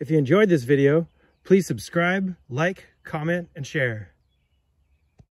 If you enjoyed this video, please subscribe, like, comment, and share.